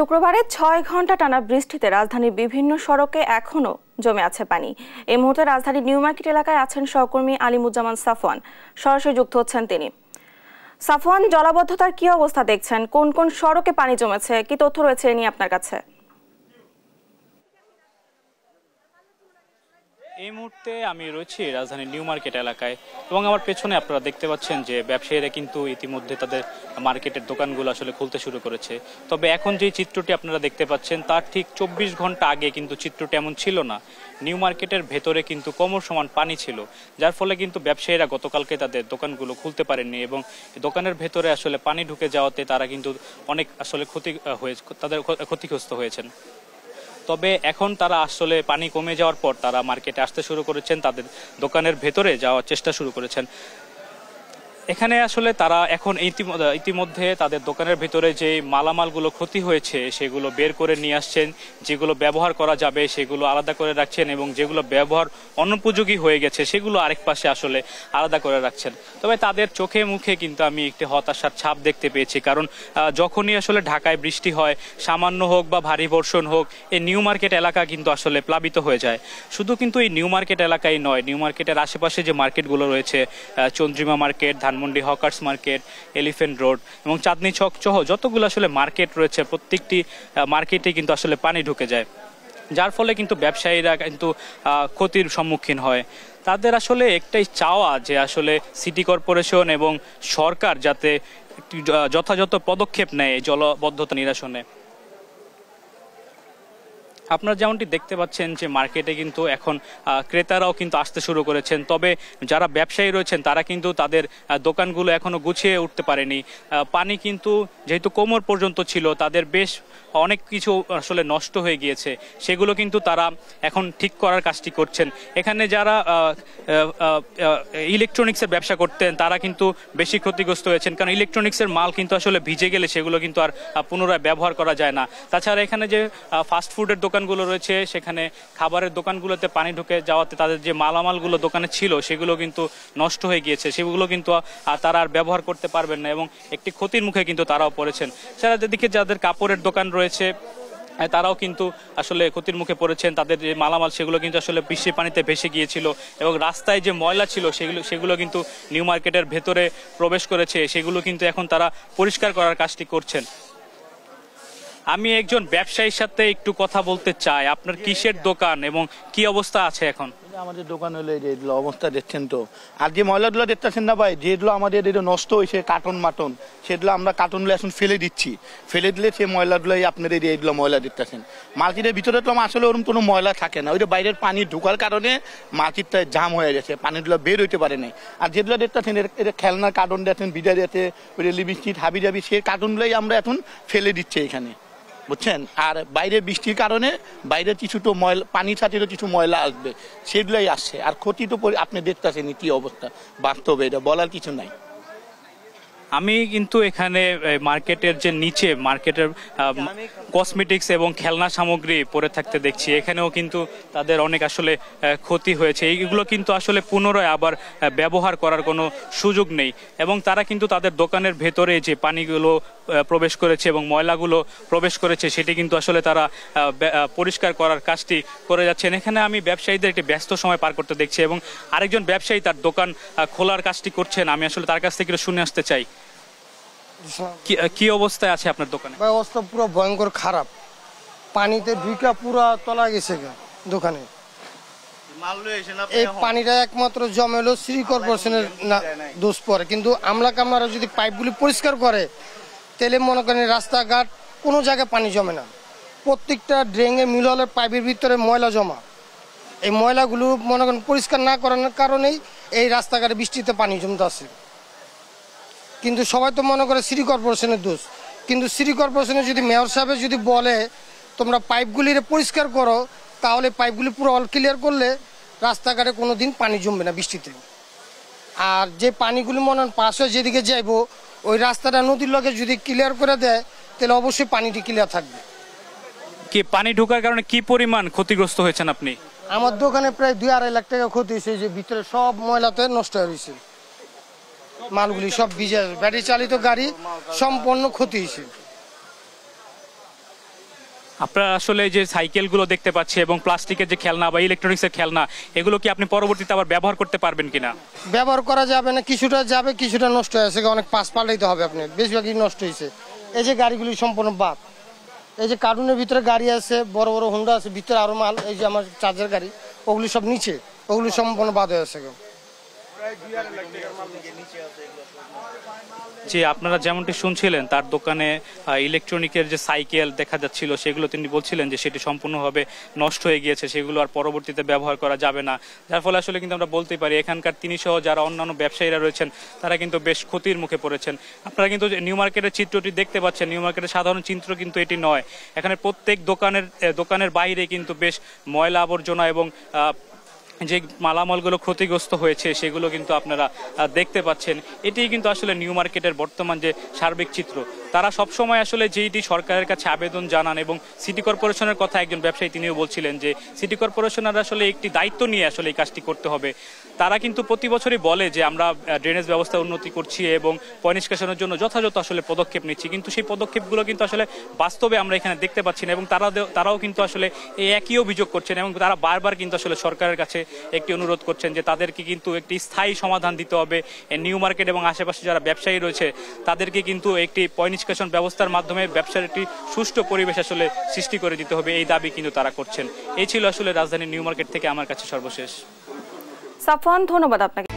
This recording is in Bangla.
শুক্রবারে ছয় ঘন্টা টানা বৃষ্টিতে রাজধানীর বিভিন্ন সড়কে এখনও জমে আছে পানি এই মুহূর্তে রাজধানীর নিউ মার্কেট এলাকায় আছেন সহকর্মী আলিমুজ্জামান সাফওয়ান সরাসরি যুক্ত হচ্ছেন তিনি সাফওয়ান জলাবদ্ধতার কি অবস্থা দেখছেন কোন কোন সড়কে পানি জমেছে কি তথ্য রয়েছে এ নিয়ে আপনার কাছে এই মুহূর্তে আমি রয়েছি রাজধানীর নিউ মার্কেট এলাকায় এবং আমার পেছনে আপনারা দেখতে পাচ্ছেন যে ব্যবসায়ীরা কিন্তু ইতিমধ্যে তাদের মার্কেটের দোকানগুলো আসলে খুলতে শুরু করেছে তবে এখন যে চিত্রটি আপনারা দেখতে পাচ্ছেন তার ঠিক চব্বিশ ঘন্টা আগে কিন্তু চিত্রটি এমন ছিল না নিউ মার্কেটের ভেতরে কিন্তু কমর সমান পানি ছিল যার ফলে কিন্তু ব্যবসায়ীরা গতকালকে তাদের দোকানগুলো খুলতে পারেননি এবং দোকানের ভেতরে আসলে পানি ঢুকে যাওয়াতে তারা কিন্তু অনেক আসলে ক্ষতি হয়ে তাদের ক্ষতিগ্রস্ত হয়েছেন তবে এখন তারা আসলে পানি কমে যাওয়ার পর তারা মার্কেটে আসতে শুরু করেছেন তাদের দোকানের ভেতরে যাওয়ার চেষ্টা শুরু করেছেন এখানে আসলে তারা এখন ইতিমধ্যে তাদের দোকানের ভিতরে যে মালামালগুলো ক্ষতি হয়েছে সেগুলো বের করে নিয়ে আসছেন যেগুলো ব্যবহার করা যাবে সেগুলো আলাদা করে রাখছেন এবং যেগুলো ব্যবহার অনুপযোগী হয়ে গেছে সেগুলো আরেক পাশে আসলে আলাদা করে রাখছেন তবে তাদের চোখে মুখে কিন্তু আমি একটি হতাশার ছাপ দেখতে পেয়েছি কারণ যখনই আসলে ঢাকায় বৃষ্টি হয় সামান্য হোক বা ভারী বর্ষণ হোক এই নিউ মার্কেট এলাকা কিন্তু আসলে প্লাবিত হয়ে যায় শুধু কিন্তু এই নিউ মার্কেট এলাকায় নয় নিউ মার্কেটের আশেপাশে যে মার্কেটগুলো রয়েছে Chandrima Market Dhanmondi Hawkers Market Elephant Road এবং চাঁদনি চক সহ যতগুলো আসলে মার্কেট রয়েছে প্রত্যেকটি মার্কেটে কিন্তু আসলে পানি ঢুকে যায় যার ফলে কিন্তু ব্যবসায়ীরা কিন্তু ক্ষতির সম্মুখীন হয় তাদের আসলে একটাই চাওয়া যে আসলে সিটি কর্পোরেশন এবং সরকার যাতে যথাযথ পদক্ষেপ নেয় জলবদ্ধতা নিরসনে আপনারা যেমনটি দেখতে পাচ্ছেন যে মার্কেটে কিন্তু এখন ক্রেতারাও কিন্তু আসতে শুরু করেছেন তবে যারা ব্যবসায়ী রয়েছেন তারা কিন্তু তাদের দোকানগুলো এখনও গুছিয়ে উঠতে পারেনি পানি কিন্তু যেহেতু কোমর পর্যন্ত ছিল তাদের বেশ অনেক কিছু আসলে নষ্ট হয়ে গিয়েছে সেগুলো কিন্তু তারা এখন ঠিক করার কাজটি করছেন এখানে যারা ইলেকট্রনিক্সের ব্যবসা করতেন তারা কিন্তু বেশি ক্ষতিগ্রস্ত হয়েছেন কারণ ইলেকট্রনিক্সের মাল কিন্তু আসলে ভিজে গেলে সেগুলো কিন্তু আর পুনরায় ব্যবহার করা যায় না তাছাড়া এখানে যে ফাস্টফুডের দোকান দোকানগুলো রয়েছে সেখানে খাবারের দোকানগুলোতে পানি ঢুকে যাওয়াতে তাদের যে মালামালগুলো দোকানে ছিল সেগুলো কিন্তু নষ্ট হয়ে গিয়েছে সেগুলো কিন্তু তারা আর ব্যবহার করতে পারবেন না এবং একটি ক্ষতির মুখে কিন্তু তারাও পড়েছেন সারা যেদিকে যাদের কাপড়ের দোকান রয়েছে তারাও কিন্তু আসলে ক্ষতির মুখে পড়েছেন তাদের যে মালামাল সেগুলো কিন্তু আসলে বৃষ্টির পানিতে ভেসে গিয়েছিল এবং রাস্তায় যে ময়লা ছিল সেগুলো সেগুলো কিন্তু নিউ মার্কেটের ভেতরে প্রবেশ করেছে সেগুলো কিন্তু এখন তারা পরিষ্কার করার কাজটি করছেন আমি একজন ব্যবসায়ীর সাথে একটু কথা বলতে চাই আপনার কিসের দোকান এবং কি অবস্থা আছে এখন আমাদের দোকান হলে যেগুলো অবস্থা দেখছেন তো আর যে ময়লাগুলো দেখতেছেন না ভাই যেগুলো আমাদের এটা নষ্ট হয়েছে কার্টন মাটন সেগুলো আমরা কার্টনগুলো এখন ফেলে দিচ্ছি ফেলে দিলে সেই ময়লাগুলোই আপনাদের এগুলো ময়লা দেখতেছেন মার্কেটের ভিতরে তো আসলে ওরকম কোনো ময়লা থাকে না ওই যে বাইরের পানি ঢোকার কারণে মার্কেটটা জাম হয়ে গেছে পানিগুলো বের হইতে পারে নাই আর যেগুলো দেখতেছেন এটা খেলনার কার্টন দেখছেন বিদায় দিয়েছে ওই লিবিস্টিট হাবি জাবি সেই কার্টনগুলোই আমরা এখন ফেলে দিচ্ছি এখানে বুঝছেন আর বাইরে বৃষ্টির কারণে বাইরে কিছু তো ময়লা পানি ছাতিরও কিছু ময়লা আসবে সেগুলোই আসছে আর ক্ষতি তো আপনি দেখতেছেন কি অবস্থা বাস্তবে এটা বলার কিছু নাই আমি কিন্তু এখানে মার্কেটের যে নিচে মার্কেটের কসমেটিক্স এবং খেলনা সামগ্রী পরে থাকতে দেখছি এখানেও কিন্তু তাদের অনেক আসলে ক্ষতি হয়েছে এইগুলো কিন্তু আসলে পুনরায় আবার ব্যবহার করার কোনো সুযোগ নেই এবং তারা কিন্তু তাদের দোকানের ভেতরে যে পানিগুলো প্রবেশ করেছে এবং ময়লাগুলো প্রবেশ করেছে সেটি কিন্তু আসলে তারা পরিষ্কার করার কাজটি করে যাচ্ছেন এখানে আমি ব্যবসায়ীদের একটি ব্যস্ত সময় পার করতে দেখছি এবং আরেকজন ব্যবসায়ী তার দোকান খোলার কাজটি করছেন আমি আসলে তার কাছ থেকে শুনে আসতে চাই কি কি অবস্থায় আছে আপনার দোকানে ভাই অবস্থা পুরো ভয়ঙ্কর খারাপ পানিতে ঢুকা পুরো তলা গেছে দোকানে এই পানিটা একমাত্র জমে হলো সিটি কর্পোরেশনের দোষ পড়ে কিন্তু আমলা কামলারা যদি পাইপগুলি পরিষ্কার করে তেলে মনে করেন রাস্তাঘাট কোনো জায়গায় পানি জমে না প্রত্যেকটা ড্রেনে মিললের পাইপের ভিতরে ময়লা জমা এই ময়লাগুলো মনে করেন পরিষ্কার না করানোর কারণেই এই রাস্তাঘাটে বৃষ্টিতে পানি জমতে আছে কিন্তু সবাই তো মনে করে সিটি কর্পোরেশনের দোষ কিন্তু সিটি কর্পোরেশনে যদি মেয়র সাহেবের যদি বলে তোমরা পাইপগুলি পরিষ্কার করো তাহলে পাইপগুলি পুরো অল ক্লিয়ার করলে রাস্তাঘাটে কোনো দিন পানি জমবে না বৃষ্টিতে আর যে পানিগুলি মনে হয় পাশ হয়ে যেদিকে যাইব ওই রাস্তাটা নদীর লগে যদি ক্লিয়ার করে দেয় তাহলে অবশ্যই পানিটি ক্লিয়ার থাকবে কি পানি ঢোকার কারণে কি পরিমাণ ক্ষতিগ্রস্ত হয়েছেন আপনি আমার দোকানে প্রায় দুই আড়াই লাখ টাকা ক্ষতি হয়েছে যে ভিতরে সব ময়লাতে নষ্ট হয়ে রয়েছে মালগুলি সব ভিজে যাবে ব্যাটারি চালিত গাড়ি সম্পূর্ণ ক্ষতি হয়েছে আপনারা আসলে যে সাইকেলগুলো দেখতে পাচ্ছি এবং প্লাস্টিকের যে খেলনা বা ইলেকট্রনিক্সের খেলনা এগুলো কি আপনি পরবর্তীতে আবার ব্যবহার করতে পারবেন কিনা ব্যবহার করা যাবে না কিছুটা যাবে কিছুটা নষ্ট হয়ে আছে অনেক পাশ পাল্টাইতে হবে আপনি বেশিরভাগই নষ্ট হয়েছে এই যে গাড়িগুলি সম্পূর্ণ বাদ এই যে কার্টুনের ভিতরে গাড়ি আছে বড় বড় হুন্ডা আছে ভিতরে আরও মাল এই যে আমার চার্জার গাড়ি ওগুলি সব নিচে ওগুলি সম্পূর্ণ বাদ হয়ে আছে জি আপনারা যেমনটি শুনছিলেন তার দোকানে ইলেকট্রনিকের যে সাইকেল দেখা যাচ্ছিল সেগুলো তিনি বলছিলেন যে সেটি সম্পূর্ণভাবে নষ্ট হয়ে গিয়েছে সেগুলো আর পরবর্তীতে ব্যবহার করা যাবে না যার ফলে আসলে কিন্তু আমরা বলতে পারি এখানকার তিনি সহ যারা অন্যান্য ব্যবসায়ীরা রয়েছেন তারা কিন্তু বেশ ক্ষতির মুখে পড়েছেন আপনারা কিন্তু নিউ মার্কেটের চিত্রটি দেখতে পাচ্ছেন নিউ মার্কেটের সাধারণ চিত্র কিন্তু এটি নয় এখানে প্রত্যেক দোকানের দোকানের বাইরে কিন্তু বেশ ময়লা আবর্জনা এবং যে মালামালগুলো ক্ষতিগ্রস্ত হয়েছে সেগুলো কিন্তু আপনারা দেখতে পাচ্ছেন এটিই কিন্তু আসলে নিউ মার্কেটের বর্তমান যে সার্বিক চিত্র তারা সবসময় আসলে যেইটি সরকারের কাছে আবেদন জানান এবং সিটি কর্পোরেশনের কথা একজন ব্যবসায়ী তিনিও বলছিলেন যে সিটি কর্পোরেশনের আসলে একটি দায়িত্ব নিয়ে আসলে এই কাজটি করতে হবে তারা কিন্তু প্রতি বছরই বলে যে আমরা ড্রেনেজ ব্যবস্থা উন্নতি করছি এবং পয়নিষ্কাশনের জন্য যথাযথ আসলে পদক্ষেপ নিচ্ছি কিন্তু সেই পদক্ষেপগুলো কিন্তু আসলে বাস্তবে আমরা এখানে দেখতে পাচ্ছি না এবং তারা তারাও কিন্তু আসলে এই একই অভিযোগ করছেন এবং তারা বারবার কিন্তু আসলে সরকারের কাছে একটি অনুরোধ করছেন যে তাদেরকে কিন্তু একটি স্থায়ী সমাধান দিতে হবে নিউ মার্কেট এবং আশেপাশে যারা ব্যবসায়ী রয়েছে তাদেরকে কিন্তু একটি পয়নিষ্কাশন ব্যবস্থার মাধ্যমে ব্যবসার একটি সুষ্ঠু পরিবেশ আসলে সৃষ্টি করে দিতে হবে এই দাবি কিন্তু তারা করছেন এই ছিল আসলে রাজধানী নিউ মার্কেট থেকে আমার কাছে সর্বশেষ সাফান ধন্যবাদ আপনাকে